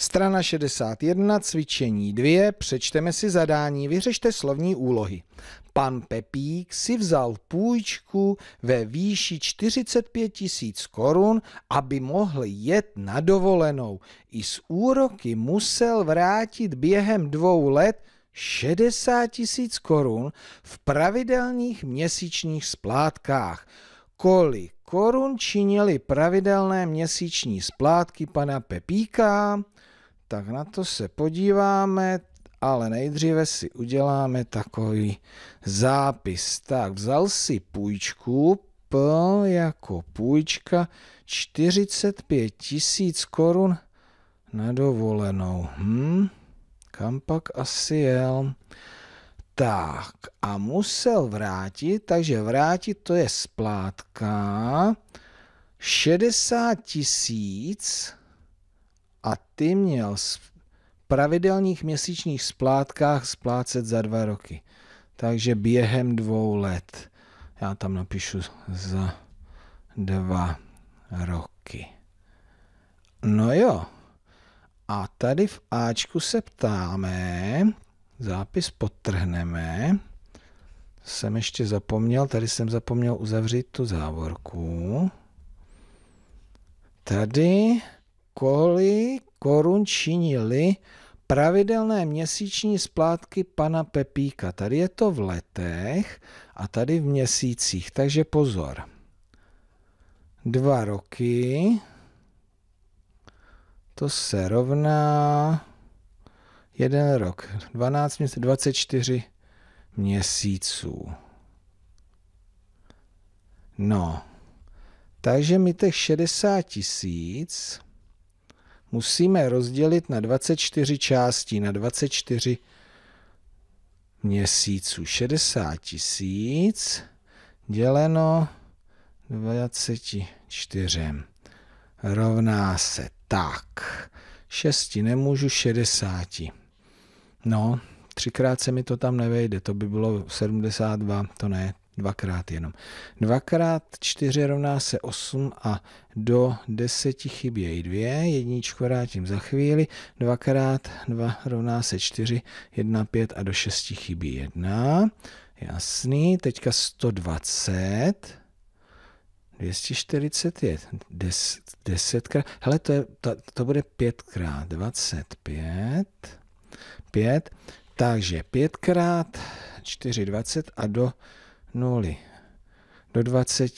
Strana 61, cvičení 2, přečteme si zadání, vyřešte slovní úlohy. Pan Pepík si vzal půjčku ve výši 45 tisíc korun, aby mohl jet na dovolenou. I z úroky musel vrátit během dvou let 60 tisíc korun v pravidelných měsíčních splátkách kolik korun činili pravidelné měsíční splátky pana Pepíka, tak na to se podíváme, ale nejdříve si uděláme takový zápis. Tak, vzal si půjčku, P jako půjčka, 45 tisíc korun na dovolenou. Hm? Kam pak asi jel? Tak a musel vrátit, takže vrátit to je splátka 60 tisíc a ty měl v pravidelných měsíčních splátkách splácet za dva roky. Takže během dvou let. Já tam napíšu za dva roky. No jo. A tady v Ačku se ptáme, Zápis potrhneme, Jsem ještě zapomněl, tady jsem zapomněl uzavřít tu závorku. Tady kolik korun činili pravidelné měsíční splátky pana Pepíka. Tady je to v letech a tady v měsících, takže pozor. Dva roky, to se rovná jeden rok, 12 měsíců, 24 měsíců. No, takže my těch 60 tisíc musíme rozdělit na 24 částí, na 24 měsíců. 60 tisíc děleno 24 rovná se tak. 6 nemůžu 60. No, třikrát se mi to tam nevejde, to by bylo 72, to ne, dvakrát jenom. Dvakrát čtyři rovná se 8 a do deseti chybějí dvě, jedničku vrátím za chvíli, dvakrát dva rovná se 4, 1, 5 a do šesti chybí jedna. jasný, teďka 120, 240 je 10, 10 krát, hele, to, je, to, to bude 5 krát 25, 5. Takže 5 krát 4, 20 a do 0. Do 20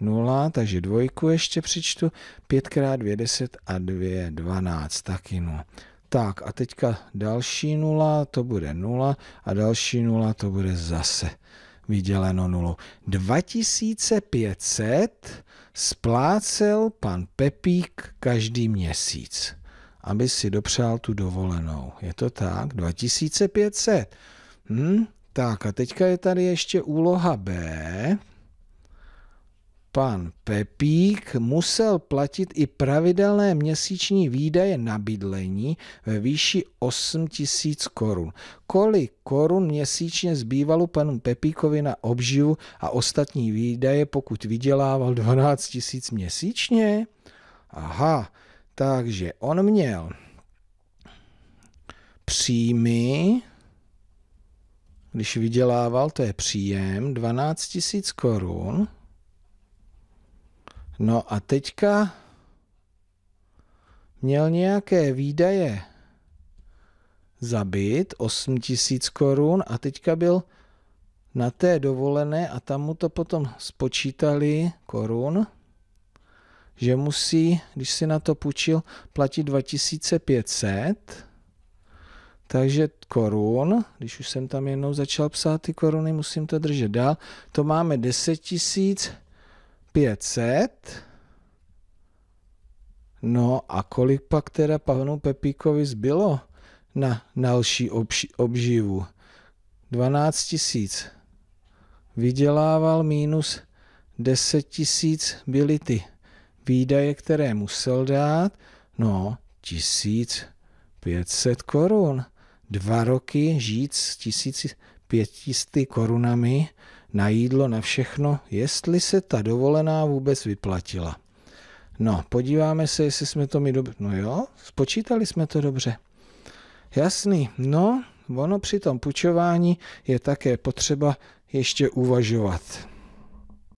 0, takže dvojku ještě přičtu. 5 krát 2, 10 a 2, 12, taky 0. Tak a teďka další 0, to bude 0 a další 0, to bude zase vyděleno 0. 2500 splácel pan Pepík každý měsíc aby si dopřál tu dovolenou. Je to tak? 2500. Hm? Tak a teďka je tady ještě úloha B. Pan Pepík musel platit i pravidelné měsíční výdaje na bydlení ve výši 8 tisíc korun. Kolik korun měsíčně zbývalo panu Pepíkovi na obživu a ostatní výdaje, pokud vydělával 12 tisíc měsíčně? Aha, takže on měl příjmy, když vydělával, to je příjem, 12 000 korun. No a teďka měl nějaké výdaje zabit 8 000 korun a teďka byl na té dovolené a tam mu to potom spočítali korun, že musí, když si na to půjčil, platit 2500, takže korun, když už jsem tam jednou začal psát ty koruny, musím to držet dál, to máme 10 500, No a kolik pak teda panu Pepíkovi zbylo na další obživu? 12 tisíc. Vydělával minus 10 tisíc byly ty výdaje, které musel dát, no 1500 korun. Dva roky žít s 1500 korunami na jídlo, na všechno, jestli se ta dovolená vůbec vyplatila. No, podíváme se, jestli jsme to mi dobře... No jo, spočítali jsme to dobře. Jasný, no, ono při tom půjčování je také potřeba ještě uvažovat.